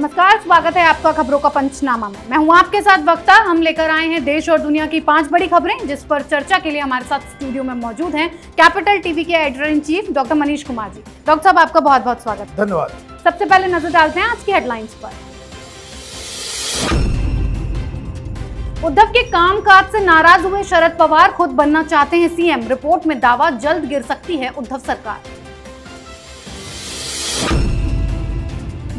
नमस्कार स्वागत है आपका खबरों का पंचनामा में मैं हूं आपके साथ वक्ता हम लेकर आए हैं देश और दुनिया की पांच बड़ी खबरें जिस पर चर्चा के लिए हमारे साथ स्टूडियो में मौजूद हैं कैपिटल टीवी के editor in chief doctor Manish Kumar ji doctor साहब आपका बहुत बहुत स्वागत धन्यवाद सबसे पहले नजर डालते हैं आज की हेडलाइंस पर उद्धव के कामकाज से नाराज हुए शरद पवार खुद बनना चाहते हैं सीएम रिपोर्ट में दावा जल्द गिर सकती है उद्धव सरकार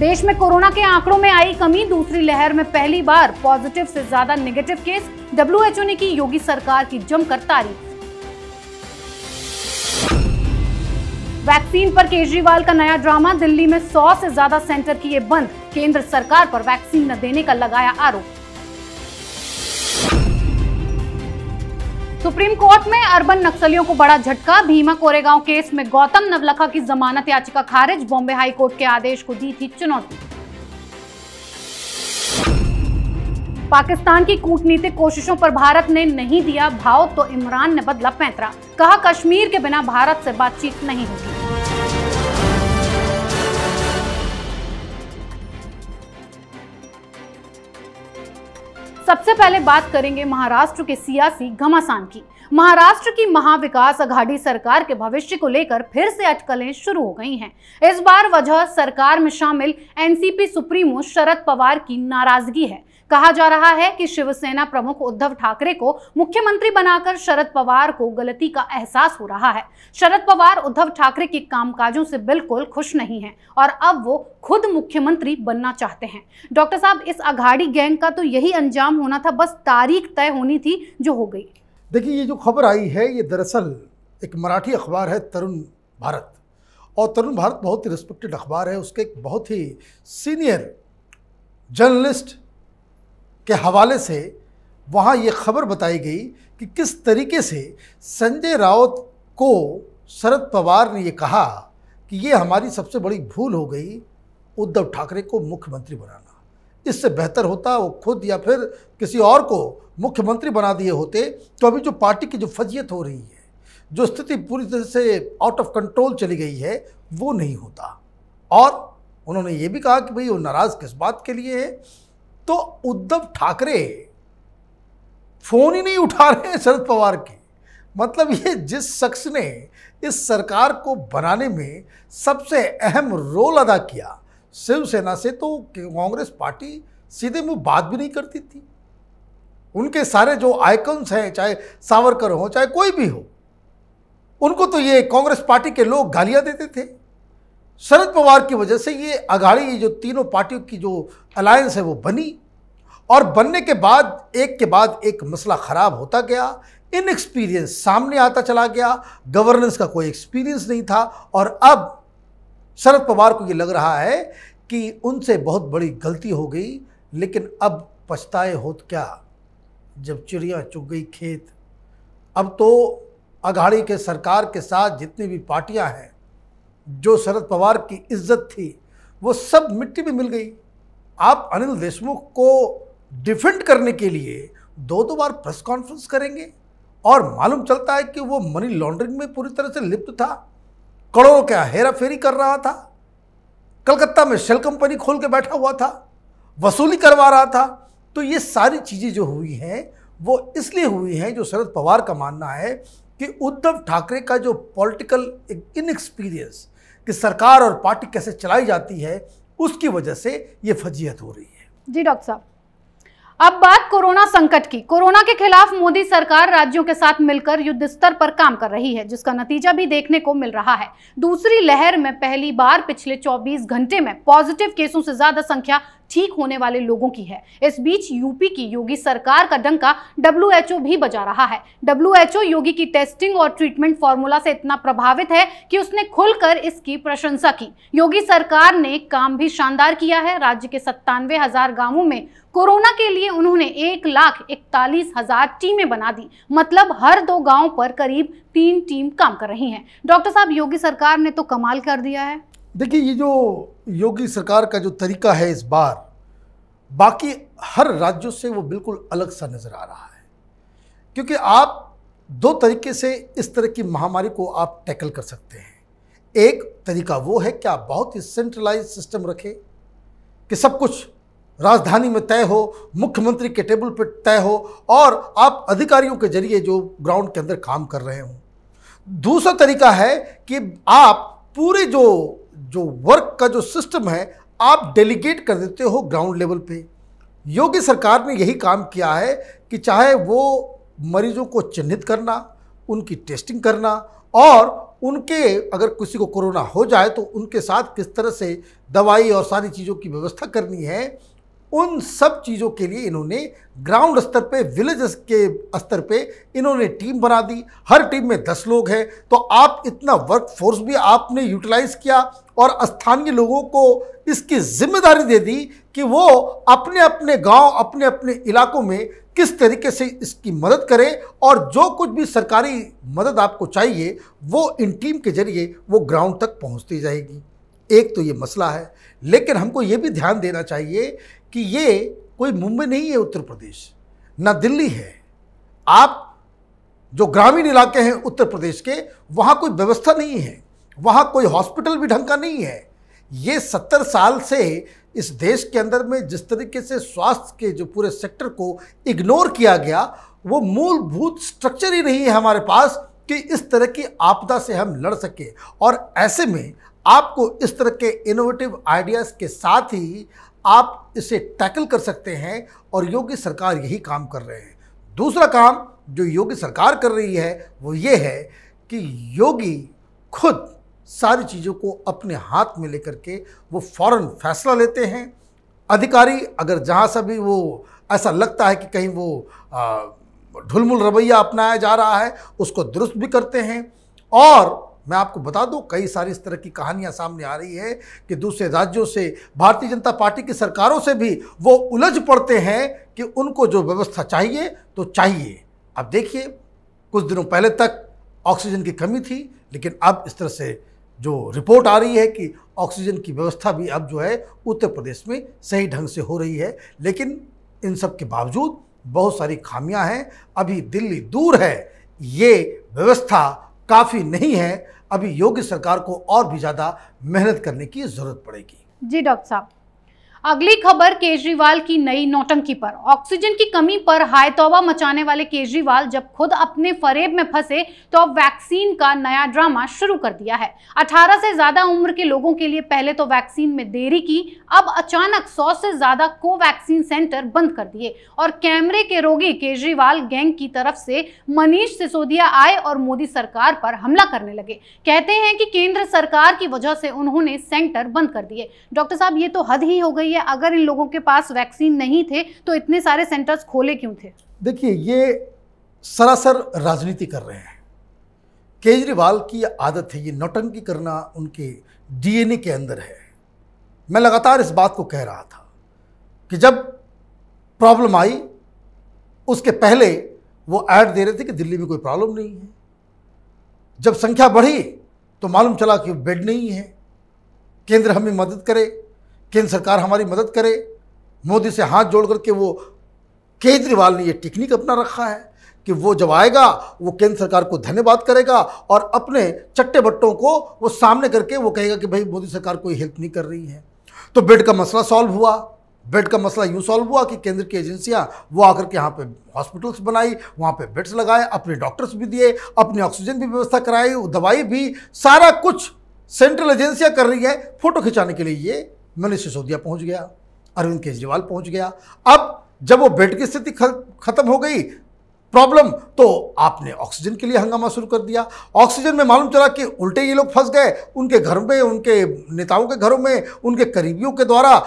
देश में कोरोना के आंकड़ों में आई कमी दूसरी लहर में पहली बार पॉजिटिव से ज्यादा नेगेटिव केस डब्ल्यूएचओ ने की योगी सरकार की जमकर तारीफ वैक्सीन पर केजरीवाल का नया ड्रामा दिल्ली में 100 से ज्यादा सेंटर किए बंद केंद्र सरकार पर वैक्सीन न देने का लगाया आरोप सुप्रीम कोर्ट में अर्बन नक्सलियों को बड़ा झटका भीमा कोरेगांव केस में गौतम नवलखा की जमानत याचिका खारिज बॉम्बे हाई कोर्ट के आदेश को दी थी चुनौती पाकिस्तान की कूटनीतिक कोशिशों पर भारत ने नहीं दिया भाव तो इमरान ने बदला पैंतरा कहा कश्मीर के बिना भारत से बातचीत नहीं होगी सबसे पहले बात करेंगे महाराष्ट्र के सियासी घमासान की महाराष्ट्र की महाविकास अघाड़ी सरकार के भविष्य को लेकर फिर से अटकलें शुरू हो गई हैं इस बार वजह सरकार में शामिल एनसीपी सुप्रीमो शरद पवार की नाराजगी है कहा जा रहा है कि शिवसेना प्रमुख उद्धव ठाकरे को मुख्यमंत्री बनाकर शरद पवार को गलती का एहसास हो रहा है शरद पवार उद्धव ठाकरे के कामकाजों से बिल्कुल खुश नहीं हैं और अब वो खुद मुख्यमंत्री बनना चाहते हैं डॉक्टर साहब इस अघाड़ी गैंग का तो यही अंजाम होना था बस तारीख तय होनी थी जो हो गई देखिए ये जो खबर आई है ये दरअसल एक मराठी अखबार है तरुण भारत और तरुण भारत बहुत ही रिस्पेक्टेड अखबार है उसके एक बहुत ही सीनियर जर्नलिस्ट के हवाले से वहाँ ये खबर बताई गई कि किस तरीके से संजय राउत को शरद पवार ने ये कहा कि ये हमारी सबसे बड़ी भूल हो गई उद्धव ठाकरे को मुख्यमंत्री बनाना इससे बेहतर होता वो खुद या फिर किसी और को मुख्यमंत्री बना दिए होते तो अभी जो पार्टी की जो फजीयत हो रही है जो स्थिति पूरी तरह से आउट ऑफ कंट्रोल चली गई है वो नहीं होता और उन्होंने ये भी कहा कि भाई वो नाराज़ किस बात के लिए है तो उद्धव ठाकरे फ़ोन ही नहीं उठा रहे हैं शरद पवार के मतलब ये जिस शख्स ने इस सरकार को बनाने में सबसे अहम रोल अदा किया शिवसेना से तो कांग्रेस पार्टी सीधे मुंह बात भी नहीं करती थी उनके सारे जो आइकन्स हैं चाहे सावरकर हो चाहे कोई भी हो उनको तो ये कांग्रेस पार्टी के लोग गालियां देते थे शरद पवार की वजह से ये अघाड़ी जो तीनों पार्टियों की जो अलायंस है वो बनी और बनने के बाद एक के बाद एक मसला ख़राब होता गया इनएक्सपीरियंस सामने आता चला गया गवर्नेंस का कोई एक्सपीरियंस नहीं था और अब शरद पवार को ये लग रहा है कि उनसे बहुत बड़ी गलती हो गई लेकिन अब पछताए तो क्या जब चिड़िया चुग गई खेत अब तो अघाड़ी के सरकार के साथ जितनी भी पार्टियां हैं जो शरद पवार की इज्जत थी वो सब मिट्टी में मिल गई आप अनिल देशमुख को डिफेंड करने के लिए दो दो बार प्रेस कॉन्फ्रेंस करेंगे और मालूम चलता है कि वो मनी लॉन्ड्रिंग में पूरी तरह से लिप्त था करोड़ों का हेरा फेरी कर रहा था कलकत्ता में शेल कंपनी खोल के बैठा हुआ था वसूली करवा रहा था तो ये सारी चीज़ें जो हुई हैं वो इसलिए हुई हैं जो शरद पवार का मानना है कि उद्धव ठाकरे का जो पॉलिटिकल इनएक्सपीरियंस कि सरकार और पार्टी कैसे चलाई जाती है उसकी वजह से ये फजीहत हो रही है जी डॉक्टर साहब अब बात कोरोना संकट की कोरोना के खिलाफ मोदी सरकार राज्यों के साथ मिलकर युद्ध स्तर पर काम कर रही है जिसका नतीजा भी देखने को मिल रहा है दूसरी लहर में पहली बार पिछले 24 घंटे में पॉजिटिव केसों से ज्यादा संख्या ठीक होने वाले लोगों की है इस बीच यूपी की योगी सरकार का डंका डब्ल्यू भी बजा रहा है डब्ल्यू योगी की टेस्टिंग और ट्रीटमेंट फॉर्मूला से इतना प्रभावित है कि उसने खुलकर इसकी प्रशंसा की योगी सरकार ने काम भी शानदार किया है राज्य के सत्तानवे हजार गांवों में कोरोना के लिए उन्होंने एक लाख इकतालीस हजार टीमें बना दी मतलब हर दो गांव पर करीब तीन टीम काम कर रही हैं डॉक्टर साहब योगी सरकार ने तो कमाल कर दिया है देखिए ये जो योगी सरकार का जो तरीका है इस बार बाकी हर राज्यों से वो बिल्कुल अलग सा नज़र आ रहा है क्योंकि आप दो तरीके से इस तरह की महामारी को आप टैकल कर सकते हैं एक तरीका वो है कि आप बहुत ही सेंट्रलाइज सिस्टम रखें कि सब कुछ राजधानी में तय हो मुख्यमंत्री के टेबल पर तय हो और आप अधिकारियों के जरिए जो ग्राउंड के अंदर काम कर रहे हों दूसरा तरीका है कि आप पूरे जो जो वर्क का जो सिस्टम है आप डेलीगेट कर देते हो ग्राउंड लेवल पे योगी सरकार ने यही काम किया है कि चाहे वो मरीजों को चिन्हित करना उनकी टेस्टिंग करना और उनके अगर किसी को कोरोना हो जाए तो उनके साथ किस तरह से दवाई और सारी चीज़ों की व्यवस्था करनी है उन सब चीज़ों के लिए इन्होंने ग्राउंड स्तर पे विलेज के स्तर पे इन्होंने टीम बना दी हर टीम में दस लोग हैं तो आप इतना वर्क फोर्स भी आपने यूटिलाइज किया और स्थानीय लोगों को इसकी जिम्मेदारी दे दी कि वो अपने अपने गांव अपने अपने इलाकों में किस तरीके से इसकी मदद करें और जो कुछ भी सरकारी मदद आपको चाहिए वो इन टीम के जरिए वो ग्राउंड तक पहुँचती जाएगी एक तो ये मसला है लेकिन हमको ये भी ध्यान देना चाहिए कि ये कोई मुंबई नहीं है उत्तर प्रदेश न दिल्ली है आप जो ग्रामीण इलाके हैं उत्तर प्रदेश के वहाँ कोई व्यवस्था नहीं है वहाँ कोई हॉस्पिटल भी ढंग का नहीं है ये सत्तर साल से इस देश के अंदर में जिस तरीके से स्वास्थ्य के जो पूरे सेक्टर को इग्नोर किया गया वो मूलभूत स्ट्रक्चर ही नहीं है हमारे पास कि इस तरह की आपदा से हम लड़ सकें और ऐसे में आपको इस तरह के इनोवेटिव आइडियाज़ के साथ ही आप इसे टैकल कर सकते हैं और योगी सरकार यही काम कर रहे हैं दूसरा काम जो योगी सरकार कर रही है वो ये है कि योगी खुद सारी चीज़ों को अपने हाथ में लेकर के वो फौरन फैसला लेते हैं अधिकारी अगर जहाँ से भी वो ऐसा लगता है कि कहीं वो ढुलमुल रवैया अपनाया जा रहा है उसको दुरुस्त भी करते हैं और मैं आपको बता दूं कई सारी इस तरह की कहानियां सामने आ रही है कि दूसरे राज्यों से भारतीय जनता पार्टी की सरकारों से भी वो उलझ पड़ते हैं कि उनको जो व्यवस्था चाहिए तो चाहिए अब देखिए कुछ दिनों पहले तक ऑक्सीजन की कमी थी लेकिन अब इस तरह से जो रिपोर्ट आ रही है कि ऑक्सीजन की व्यवस्था भी अब जो है उत्तर प्रदेश में सही ढंग से हो रही है लेकिन इन सब के बावजूद बहुत सारी खामियां हैं अभी दिल्ली दूर है ये व्यवस्था काफ़ी नहीं है अभी योगी सरकार को और भी ज़्यादा मेहनत करने की ज़रूरत पड़ेगी जी डॉक्टर साहब अगली खबर केजरीवाल की नई नौटंकी पर ऑक्सीजन की कमी पर हाय मचाने वाले केजरीवाल जब खुद अपने फरेब में फंसे तो अब वैक्सीन का नया ड्रामा शुरू कर दिया है 18 से ज्यादा उम्र के लोगों के लिए पहले तो वैक्सीन में देरी की अब अचानक 100 से ज्यादा को वैक्सीन सेंटर बंद कर दिए और कैमरे के रोगी केजरीवाल गैंग की तरफ से मनीष सिसोदिया आए और मोदी सरकार पर हमला करने लगे कहते हैं कि केंद्र सरकार की वजह से उन्होंने सेंटर बंद कर दिए डॉक्टर साहब ये तो हद ही हो गई चाहिए अगर इन लोगों के पास वैक्सीन नहीं थे तो इतने सारे सेंटर्स खोले क्यों थे देखिए ये सरासर राजनीति कर रहे हैं केजरीवाल की आदत है ये नौटंकी करना उनके डीएनए के अंदर है मैं लगातार इस बात को कह रहा था कि जब प्रॉब्लम आई उसके पहले वो ऐड दे रहे थे कि दिल्ली में कोई प्रॉब्लम नहीं है जब संख्या बढ़ी तो मालूम चला कि बेड नहीं है केंद्र हमें मदद करे केंद्र सरकार हमारी मदद करे मोदी से हाथ जोड़ करके वो केजरीवाल ने ये टेक्निक अपना रखा है कि वो जब आएगा वो केंद्र सरकार को धन्यवाद करेगा और अपने चट्टे बट्टों को वो सामने करके वो कहेगा कि भाई मोदी सरकार कोई हेल्प नहीं कर रही है तो बेड का मसला सॉल्व हुआ बेड का मसला यूँ सॉल्व हुआ कि केंद्र की एजेंसियाँ वो आकर के यहाँ पे हॉस्पिटल्स बनाई वहाँ पे बेड्स लगाए अपने डॉक्टर्स भी दिए अपने ऑक्सीजन भी व्यवस्था कराई दवाई भी सारा कुछ सेंट्रल एजेंसियाँ कर रही है फ़ोटो खिंचाने के लिए ये मनीष सिसोदिया पहुंच गया अरविंद केजरीवाल पहुंच गया अब जब वो बेड की स्थिति खत्म हो गई प्रॉब्लम तो आपने ऑक्सीजन के लिए हंगामा शुरू कर दिया ऑक्सीजन में मालूम चला कि उल्टे ये लोग फंस गए उनके घर में उनके नेताओं के घरों में उनके करीबियों के द्वारा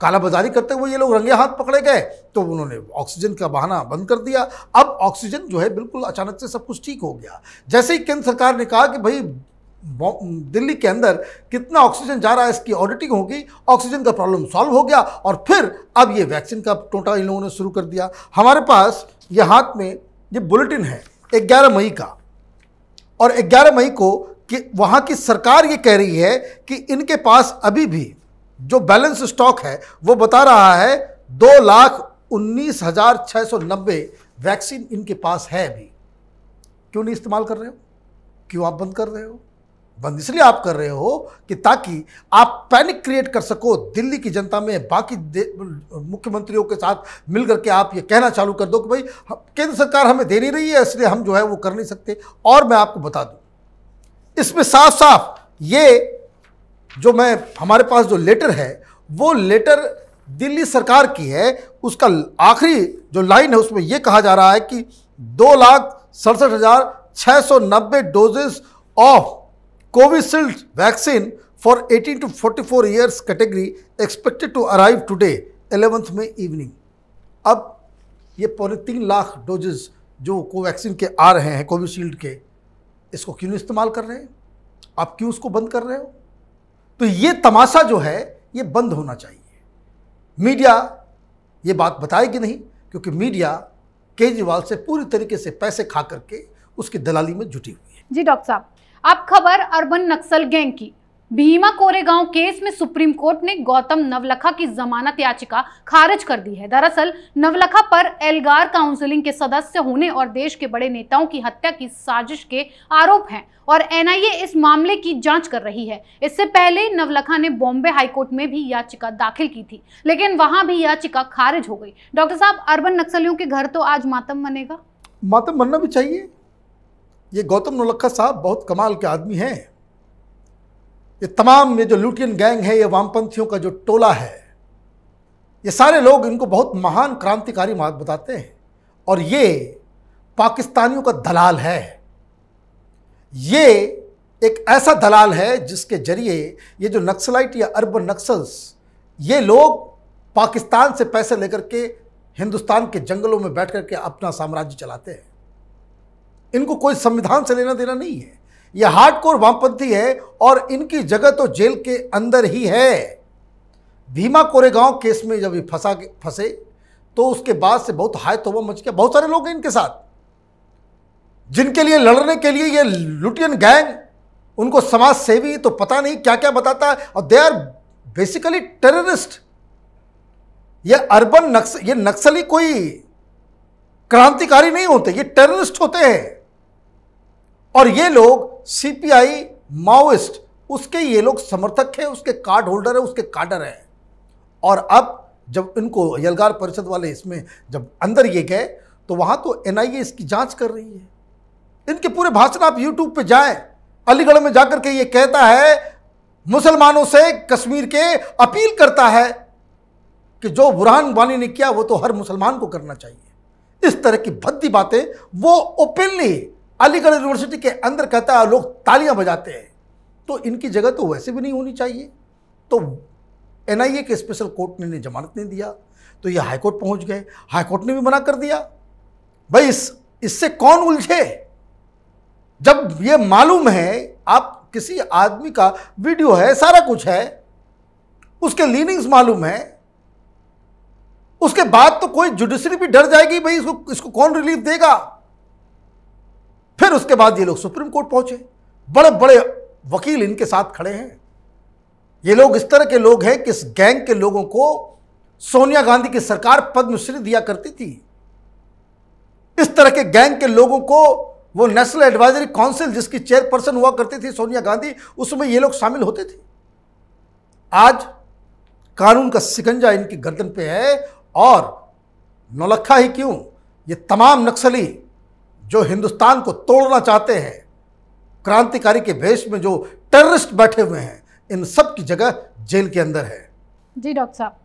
कालाबाजारी करते हुए ये लोग रंगे हाथ पकड़े गए तो उन्होंने ऑक्सीजन का बहाना बंद कर दिया अब ऑक्सीजन जो है बिल्कुल अचानक से सब कुछ ठीक हो गया जैसे ही केंद्र सरकार ने कहा कि भाई दिल्ली के अंदर कितना ऑक्सीजन जा रहा है इसकी ऑडिटिंग होगी ऑक्सीजन का प्रॉब्लम सॉल्व हो गया और फिर अब ये वैक्सीन का टोटा इन लोगों ने शुरू कर दिया हमारे पास ये हाथ में ये बुलेटिन है ग्यारह मई का और 11 मई को कि वहाँ की सरकार ये कह रही है कि इनके पास अभी भी जो बैलेंस स्टॉक है वो बता रहा है दो लाख उन्नीस हजार छः सौ नब्बे वैक्सीन इनके पास है अभी क्यों नहीं इस्तेमाल कर रहे हो क्यों आप बंद कर रहे हो बंद इसलिए आप कर रहे हो कि ताकि आप पैनिक क्रिएट कर सको दिल्ली की जनता में बाकी मुख्यमंत्रियों के साथ मिल करके आप ये कहना चालू कर दो कि भाई केंद्र सरकार हमें दे नहीं रही है इसलिए हम जो है वो कर नहीं सकते और मैं आपको बता दूं इसमें साफ साफ ये जो मैं हमारे पास जो लेटर है वो लेटर दिल्ली सरकार की है उसका आखिरी जो लाइन है उसमें यह कहा जा रहा है कि दो लाख सड़सठ हज़ार छः सौ नब्बे doses of Covishield vaccine for 18 to 44 years category expected to arrive today 11th में evening. अब ये पौने तीन लाख डोजेज जो कोवैक्सीन के आ रहे हैं कोविशील्ड के इसको क्यों इस्तेमाल कर रहे हैं आप क्यों उसको बंद कर रहे हो तो ये तमाशा जो है ये बंद होना चाहिए मीडिया ये बात बताएगी नहीं क्योंकि मीडिया केजरीवाल से पूरी तरीके से पैसे खा करके उसकी दलाली में जुटी हुई है जी डॉक्टर साहब अब खबर अर्बन नक्सल गैंग की भीमा कोरेगांव केस में सुप्रीम कोर्ट ने गौतम नवलखा की जमानत याचिका खारिज कर दी है दरअसल नवलखा पर एल्गार काउंसिलिंग के सदस्य होने और देश के बड़े नेताओं की हत्या की साजिश के आरोप हैं और एनआईए इस मामले की जांच कर रही है इससे पहले नवलखा ने बॉम्बे हाईकोर्ट में भी याचिका दाखिल की थी लेकिन वहां भी याचिका खारिज हो गई डॉक्टर साहब अर्बन नक्सलियों के घर तो आज मातम बनेगा मातम बनना भी चाहिए ये गौतम नौलखा साहब बहुत कमाल के आदमी हैं ये तमाम ये जो लुटियन गैंग है ये वामपंथियों का जो टोला है ये सारे लोग इनको बहुत महान क्रांतिकारी मात बताते हैं और ये पाकिस्तानियों का दलाल है ये एक ऐसा दलाल है जिसके जरिए ये जो नक्सलाइट या अरबन नक्सल्स ये लोग पाकिस्तान से पैसे लेकर के हिंदुस्तान के जंगलों में बैठ कर के अपना साम्राज्य चलाते हैं इनको कोई संविधान से लेना देना नहीं है यह हार्ड कोर वामपंथी है और इनकी जगह तो जेल के अंदर ही है भीमा कोरेगांव केस में जब ये फंसा फंसे तो उसके बाद से बहुत हाय तो मच गया बहुत सारे लोग हैं इनके साथ जिनके लिए लड़ने के लिए ये लुटियन गैंग उनको समाज सेवी तो पता नहीं क्या क्या बताता है और दे आर बेसिकली टेररिस्ट ये अर्बन नक्स ये नक्सली कोई क्रांतिकारी नहीं होते ये टेररिस्ट होते हैं और ये लोग सीपीआई माओइस्ट उसके ये लोग समर्थक हैं उसके कार्ड होल्डर हैं उसके कार्डर हैं और अब जब इनको यलगार परिषद वाले इसमें जब अंदर ये गए तो वहाँ तो एनआईए इसकी जांच कर रही है इनके पूरे भाषण आप यूट्यूब पे जाएं अलीगढ़ में जाकर के ये कहता है मुसलमानों से कश्मीर के अपील करता है कि जो बुरहान वानी ने किया वो तो हर मुसलमान को करना चाहिए इस तरह की भद्दी बातें वो ओपनली अलीगढ़ यूनिवर्सिटी के अंदर कहता है लोग तालियां बजाते हैं तो इनकी जगह तो वैसे भी नहीं होनी चाहिए तो एन के स्पेशल कोर्ट ने जमानत नहीं दिया तो ये हाईकोर्ट पहुंच गए हाईकोर्ट ने भी मना कर दिया भाई इस इससे कौन उलझे जब ये मालूम है आप किसी आदमी का वीडियो है सारा कुछ है उसके लीनिंग्स मालूम है उसके बाद तो कोई जुडिशरी भी डर जाएगी भाई इसको इसको कौन रिलीफ देगा फिर उसके बाद ये लोग सुप्रीम कोर्ट पहुंचे बड़े बड़े वकील इनके साथ खड़े हैं ये लोग इस तरह के लोग हैं कि इस गैंग के लोगों को सोनिया गांधी की सरकार पद्मश्री दिया करती थी इस तरह के गैंग के लोगों को वो नेशनल एडवाइजरी काउंसिल जिसकी चेयरपर्सन हुआ करती थी सोनिया गांधी उसमें ये लोग शामिल होते थे आज कानून का सिकंजा इनकी गर्दन पे है और नौलखा ही क्यों ये तमाम नक्सली जो हिंदुस्तान को तोड़ना चाहते हैं क्रांतिकारी के भेष में जो टेररिस्ट बैठे हुए हैं इन सब की जगह जेल के अंदर है जी डॉक्टर साहब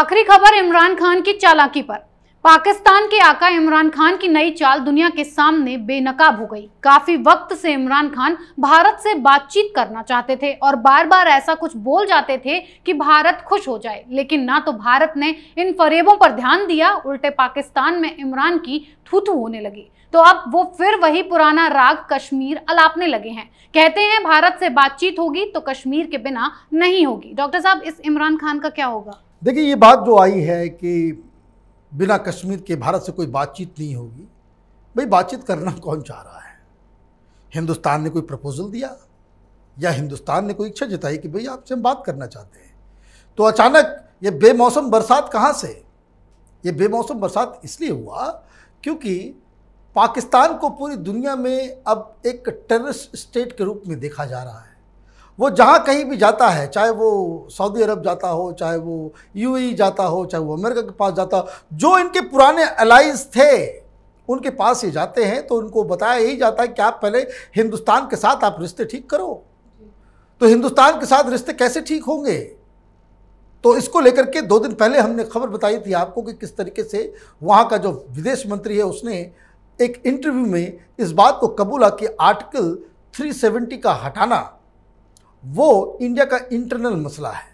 आखिरी खबर इमरान खान की चालाकी पर पाकिस्तान के आका इमरान खान की नई चाल दुनिया के सामने बेनकाब हो गई काफी वक्त से इमरान खान भारत से बातचीत करना चाहते थे और बार बार ऐसा कुछ बोल जाते थे कि भारत खुश हो जाए लेकिन ना तो भारत ने इन फरेबों पर ध्यान दिया उल्टे पाकिस्तान में इमरान की थूथू होने लगी तो अब वो फिर वही पुराना राग कश्मीर अलापने लगे हैं कहते हैं भारत से बातचीत होगी तो कश्मीर के बिना नहीं होगी डॉक्टर साहब इस इमरान खान का क्या होगा देखिए ये बात जो आई है कि बिना कश्मीर के भारत से कोई बातचीत नहीं होगी भाई बातचीत करना कौन चाह रहा है हिंदुस्तान ने कोई प्रपोज़ल दिया या हिंदुस्तान ने कोई इच्छा जताई कि भाई आपसे हम बात करना चाहते हैं तो अचानक ये बेमौसम बरसात कहाँ से ये बेमौसम बरसात इसलिए हुआ क्योंकि पाकिस्तान को पूरी दुनिया में अब एक टेररिस्ट स्टेट के रूप में देखा जा रहा है वो जहाँ कहीं भी जाता है चाहे वो सऊदी अरब जाता हो चाहे वो यूएई जाता हो चाहे वो अमेरिका के पास जाता हो जो इनके पुराने अलाइज थे उनके पास ये जाते हैं तो उनको बताया यही जाता है कि आप पहले हिंदुस्तान के साथ आप रिश्ते ठीक करो तो हिंदुस्तान के साथ रिश्ते कैसे ठीक होंगे तो इसको लेकर के दो दिन पहले हमने खबर बताई थी आपको कि किस तरीके से वहाँ का जो विदेश मंत्री है उसने एक इंटरव्यू में इस बात को कबूला कि आर्टिकल 370 का हटाना वो इंडिया का इंटरनल मसला है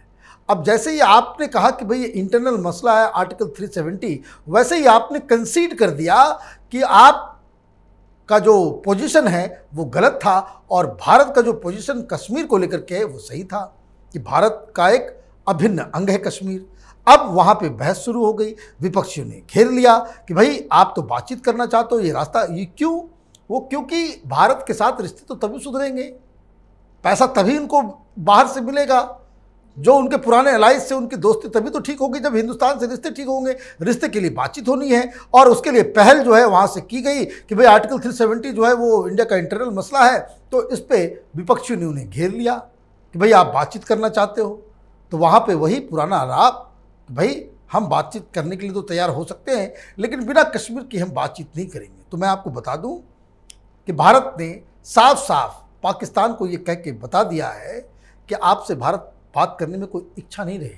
अब जैसे ही आपने कहा कि भाई ये इंटरनल मसला है आर्टिकल 370 वैसे ही आपने कंसीड कर दिया कि आप का जो पोजीशन है वो गलत था और भारत का जो पोजीशन कश्मीर को लेकर के है वो सही था कि भारत का एक अभिन्न अंग है कश्मीर अब वहाँ पे बहस शुरू हो गई विपक्षियों ने घेर लिया कि भाई आप तो बातचीत करना चाहते हो ये रास्ता ये क्यों वो क्योंकि भारत के साथ रिश्ते तो तभी सुधरेंगे पैसा तभी इनको बाहर से मिलेगा जो उनके पुराने अलाइज से उनकी दोस्ती तभी तो ठीक होगी जब हिंदुस्तान से रिश्ते ठीक होंगे रिश्ते के लिए बातचीत होनी है और उसके लिए पहल जो है वहाँ से की गई कि भाई आर्टिकल 370 जो है वो इंडिया का इंटरनल मसला है तो इस पर विपक्षियों ने उन्हें घेर लिया कि भाई आप बातचीत करना चाहते हो तो वहाँ पर वही पुराना राप भाई हम बातचीत करने के लिए तो तैयार हो सकते हैं लेकिन बिना कश्मीर की हम बातचीत नहीं करेंगे तो मैं आपको बता दूँ कि भारत ने साफ साफ पाकिस्तान को ये कह के बता दिया है कि आपसे भारत बात करने में कोई इच्छा नहीं रहे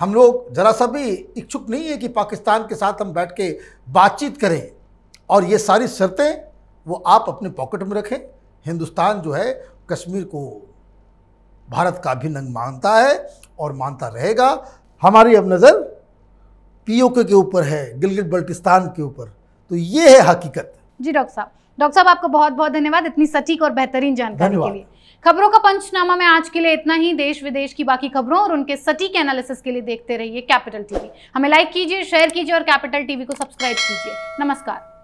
हम लोग ज़रा सा भी इच्छुक नहीं है कि पाकिस्तान के साथ हम बैठ के बातचीत करें और ये सारी शर्तें वो आप अपने पॉकेट में रखें हिंदुस्तान जो है कश्मीर को भारत का भी नंग मानता है और मानता रहेगा हमारी अब नज़र पीओके के ऊपर है गिलगित बल्टिस्तान के ऊपर तो ये है हकीकत जी डॉक्टर साहब डॉक्टर साहब आपका बहुत बहुत धन्यवाद इतनी सटीक और बेहतरीन जानकारी के लिए खबरों का पंचनामा में आज के लिए इतना ही देश विदेश की बाकी खबरों और उनके सटीक एनालिसिस के लिए देखते रहिए कैपिटल टीवी हमें लाइक कीजिए शेयर कीजिए और कैपिटल टीवी को सब्सक्राइब कीजिए नमस्कार